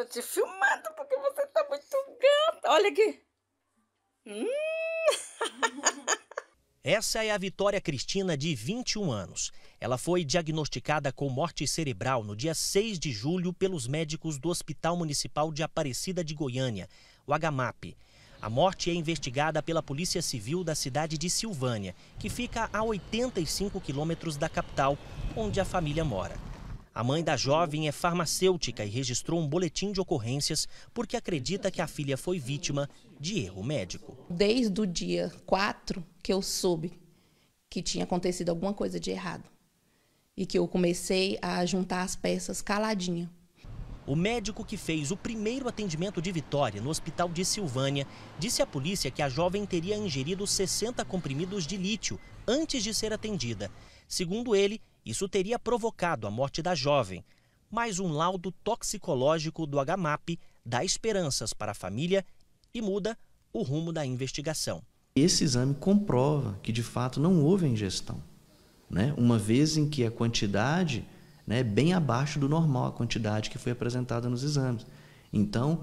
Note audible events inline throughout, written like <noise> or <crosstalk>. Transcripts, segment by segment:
tô te filmando porque você tá muito gata. Olha aqui. Hum. <laughs> Essa é a Vitória Cristina, de 21 anos. Ela foi diagnosticada com morte cerebral no dia 6 de julho pelos médicos do Hospital Municipal de Aparecida de Goiânia, o HMAP. A morte é investigada pela Polícia Civil da cidade de Silvânia, que fica a 85 quilômetros da capital, onde a família mora. A mãe da jovem é farmacêutica e registrou um boletim de ocorrências porque acredita que a filha foi vítima de erro médico. Desde o dia 4 que eu soube que tinha acontecido alguma coisa de errado e que eu comecei a juntar as peças caladinha. O médico que fez o primeiro atendimento de Vitória no hospital de Silvânia disse à polícia que a jovem teria ingerido 60 comprimidos de lítio antes de ser atendida. Segundo ele, isso teria provocado a morte da jovem, mas um laudo toxicológico do HMAP dá esperanças para a família e muda o rumo da investigação. Esse exame comprova que de fato não houve ingestão, né? uma vez em que a quantidade né, bem abaixo do normal, a quantidade que foi apresentada nos exames. Então,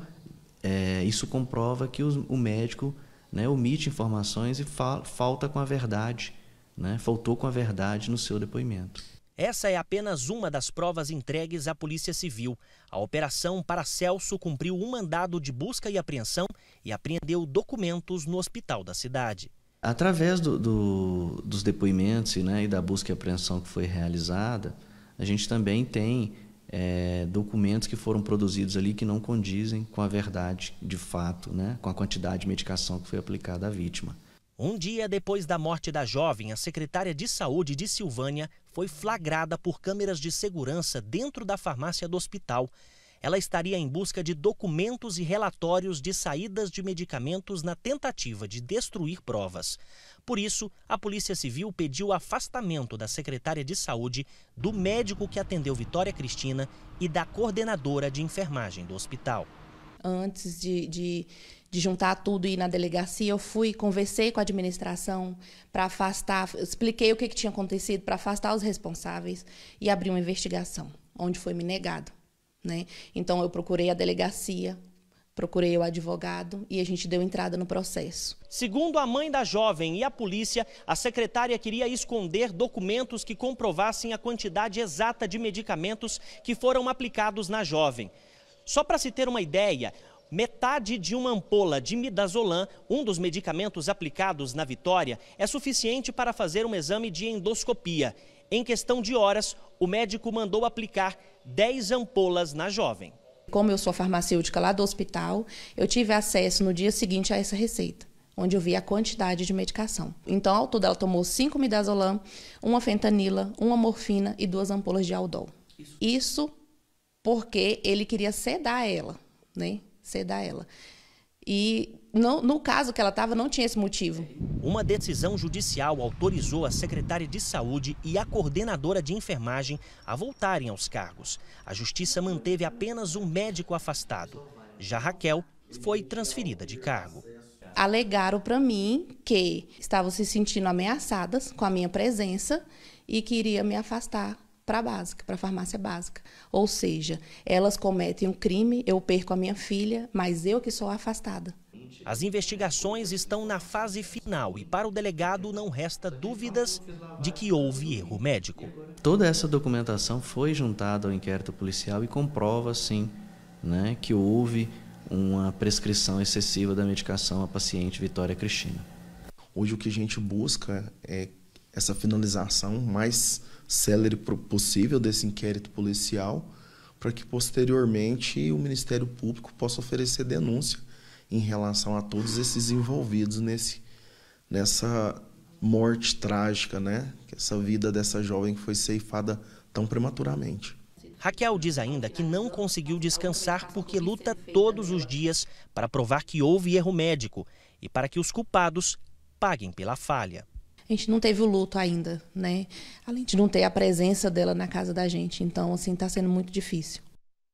é, isso comprova que os, o médico né, omite informações e fa falta com a verdade, né, faltou com a verdade no seu depoimento. Essa é apenas uma das provas entregues à Polícia Civil. A operação Paracelso cumpriu um mandado de busca e apreensão e apreendeu documentos no hospital da cidade. Através do, do, dos depoimentos né, e da busca e apreensão que foi realizada, a gente também tem é, documentos que foram produzidos ali que não condizem com a verdade de fato, né, com a quantidade de medicação que foi aplicada à vítima. Um dia depois da morte da jovem, a secretária de saúde de Silvânia foi flagrada por câmeras de segurança dentro da farmácia do hospital. Ela estaria em busca de documentos e relatórios de saídas de medicamentos na tentativa de destruir provas. Por isso, a Polícia Civil pediu o afastamento da secretária de saúde, do médico que atendeu Vitória Cristina e da coordenadora de enfermagem do hospital. Antes de, de, de juntar tudo e ir na delegacia, eu fui, conversei com a administração para afastar, expliquei o que, que tinha acontecido para afastar os responsáveis e abri uma investigação, onde foi me negado. Né? Então, eu procurei a delegacia, Procurei o advogado e a gente deu entrada no processo. Segundo a mãe da jovem e a polícia, a secretária queria esconder documentos que comprovassem a quantidade exata de medicamentos que foram aplicados na jovem. Só para se ter uma ideia, metade de uma ampola de midazolam, um dos medicamentos aplicados na Vitória, é suficiente para fazer um exame de endoscopia. Em questão de horas, o médico mandou aplicar 10 ampolas na jovem. Como eu sou farmacêutica lá do hospital, eu tive acesso no dia seguinte a essa receita, onde eu vi a quantidade de medicação. Então, ao todo, ela tomou 5 midazolam, uma fentanila, uma morfina e duas ampolas de aldol. Isso porque ele queria sedar ela, né? Sedar ela. E no, no caso que ela estava, não tinha esse motivo. Uma decisão judicial autorizou a secretária de saúde e a coordenadora de enfermagem a voltarem aos cargos. A justiça manteve apenas um médico afastado. Já Raquel foi transferida de cargo. Alegaram para mim que estavam se sentindo ameaçadas com a minha presença e queria me afastar para a básica, para a farmácia básica. Ou seja, elas cometem um crime, eu perco a minha filha, mas eu que sou afastada. As investigações estão na fase final e para o delegado não resta dúvidas de que houve erro médico. Toda essa documentação foi juntada ao inquérito policial e comprova, sim, né, que houve uma prescrição excessiva da medicação à paciente Vitória Cristina. Hoje o que a gente busca é essa finalização mais célere possível desse inquérito policial, para que posteriormente o Ministério Público possa oferecer denúncia em relação a todos esses envolvidos nesse, nessa morte trágica, né? Essa vida dessa jovem que foi ceifada tão prematuramente. Raquel diz ainda que não conseguiu descansar porque luta todos os dias para provar que houve erro médico e para que os culpados paguem pela falha a gente não teve o luto ainda, né? Além de não ter a presença dela na casa da gente. Então, assim, tá sendo muito difícil.